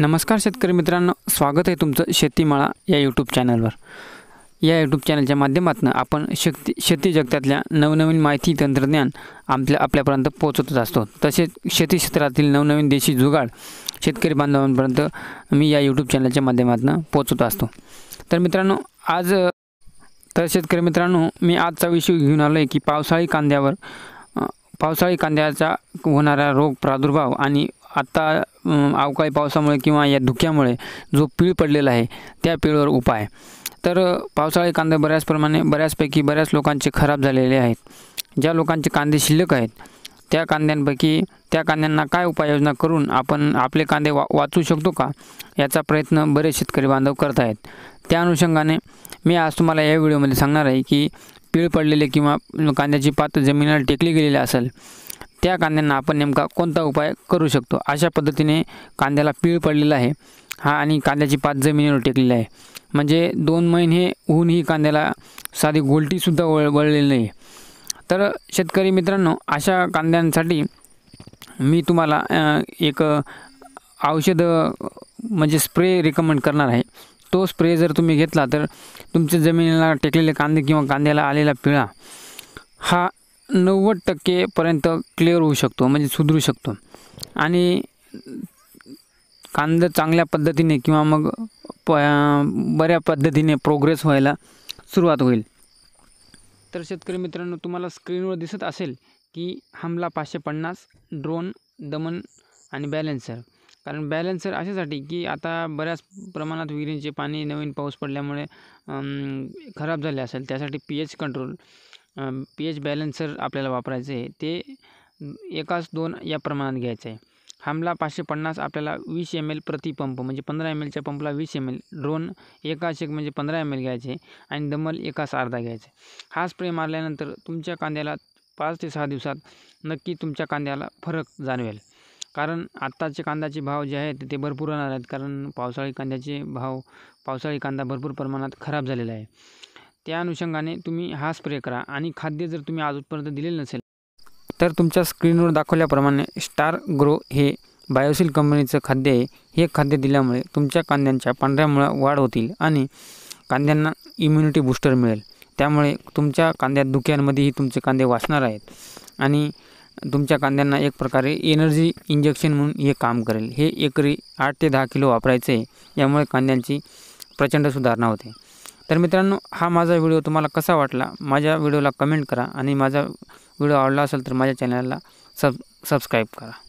नमस्कार शेतकरी मित्रांनो स्वागत आहे तुमचं शेतीमाळा या यूट्यूब चॅनलवर या यूट्यूब चॅनलच्या माध्यमातून आपण शेती शेती जगतातल्या नवनवीन माहिती तंत्रज्ञान आपल्या आपल्यापर्यंत पोहोचतच असतो तसेच शेती क्षेत्रातील नवनवीन देशी जुगाड शेतकरी बांधवांपर्यंत मी या यूट्यूब चॅनलच्या माध्यमातून पोहोचवत असतो तर मित्रांनो आज तर शेतकरी मित्रांनो मी आजचा विषय घेऊन आलो आहे की पावसाळी कांद्यावर पावसाळी कांद्याचा होणारा रोग प्रादुर्भाव आणि आत्ता अवकाळी पावसामुळे किंवा या धुक्यामुळे जो पीळ पडलेला आहे त्या पिळवर उपाय तर पावसाळे कांदे बऱ्याच प्रमाणे बऱ्याचपैकी बऱ्याच लोकांचे खराब झालेले आहेत ज्या लोकांचे कांदे शिल्लक आहेत त्या कांद्यांपैकी त्या कांद्यांना काय उपाययोजना करून आपण आपले कांदे वा वाचू शकतो का याचा प्रयत्न बरेच शेतकरी बांधव करत आहेत त्या अनुषंगाने मी आज तुम्हाला या व्हिडिओमध्ये सांगणार आहे की पीळ पडलेले किंवा कांद्याची पात जमिनीला टेकली गेलेली असेल त्या कांद्यांना आपण नेमका कोणता उपाय करू शकतो अशा पद्धतीने कांद्याला पीळ पडलेला आहे हा आणि कांद्याची पात जमिनीवर टेकलेली आहे म्हणजे दोन महिने ही कांद्याला साधी गोलटीसुद्धा वळ वळलेली नाही तर शेतकरी मित्रांनो अशा कांद्यांसाठी मी तुम्हाला एक औषध म्हणजे स्प्रे रिकमेंड करणार आहे तो स्प्रे जर तुम्ही घेतला तर तुमच्या जमिनीला टेकलेले कांदे किंवा कांद्याला आलेला पिळा हा नव्वद टक्केपर्यंत क्लिअर होऊ शकतो म्हणजे सुधरू शकतो आणि कांदा चांगल्या पद्धतीने किंवा मग प बऱ्या पद्धतीने प्रोग्रेस व्हायला सुरुवात होईल तर शेतकरी मित्रांनो तुम्हाला स्क्रीनवर दिसत असेल की हमला पाचशे पन्नास ड्रोन दमन आणि बॅलेन्सर कारण बॅलेन्सर अशासाठी की आता बऱ्याच प्रमाणात विहिरींचे पाणी नवीन पाऊस पडल्यामुळे खराब झाले असेल त्यासाठी P H control P H balancer आपल्याला वापरायचं आहे ते एकास दोन या प्रमाणात घ्यायचं आहे हामला पाचशे पन्नास आपल्याला वीस एम एल प्रतिपंप म्हणजे पंधरा एम एलच्या पंपला वीस एम एल ड्रोन एकास एक म्हणजे पंधरा एम एल घ्यायचे आणि दमल एकास अर्धा घ्यायचे हा स्प्रे मारल्यानंतर तुमच्या कांद्याला पाच ते सहा दिवसात नक्की तुमच्या कांद्याला फरक जाणवेल कारण आत्ताचे कांद्याचे भाव जे आहेत ते भरपूर राहणार आहेत कारण पावसाळी कांद्याचे भाव पावसाळी कांदा भरपूर प्रमाणात खराब झालेला आहे त्या अनुषंगाने तुम्ही हा स्प्रे करा आणि खाद्य जर तुम्ही आजपर्यंत दिलेलं नसेल तर तुमच्या स्क्रीनवर दाखवल्याप्रमाणे स्टार ग्रो हे बायोसिल कंपनीचं खाद्य आहे हे खाद्य दिल्यामुळे तुमच्या कांद्यांच्या पांढऱ्यामुळे वाढ होतील आणि कांद्यांना इम्युनिटी बूस्टर मिळेल त्यामुळे तुमच्या कांद्यात धुक्यांमध्येही तुमचे कांदे वाचणार आहेत आणि तुमच्या कांद्यांना एक प्रकारे एनर्जी इंजेक्शन म्हणून हे काम करेल हे एकरी आठ ते दहा किलो वापरायचे आहे यामुळे कांद्यांची प्रचंड सुधारणा होते तर मित्रांनो हा माझा व्हिडिओ तुम्हाला कसा वाटला माझ्या व्हिडिओला कमेंट करा आणि माझा व्हिडिओ आवडला असेल तर माझ्या चॅनलला सब सबस्क्राईब करा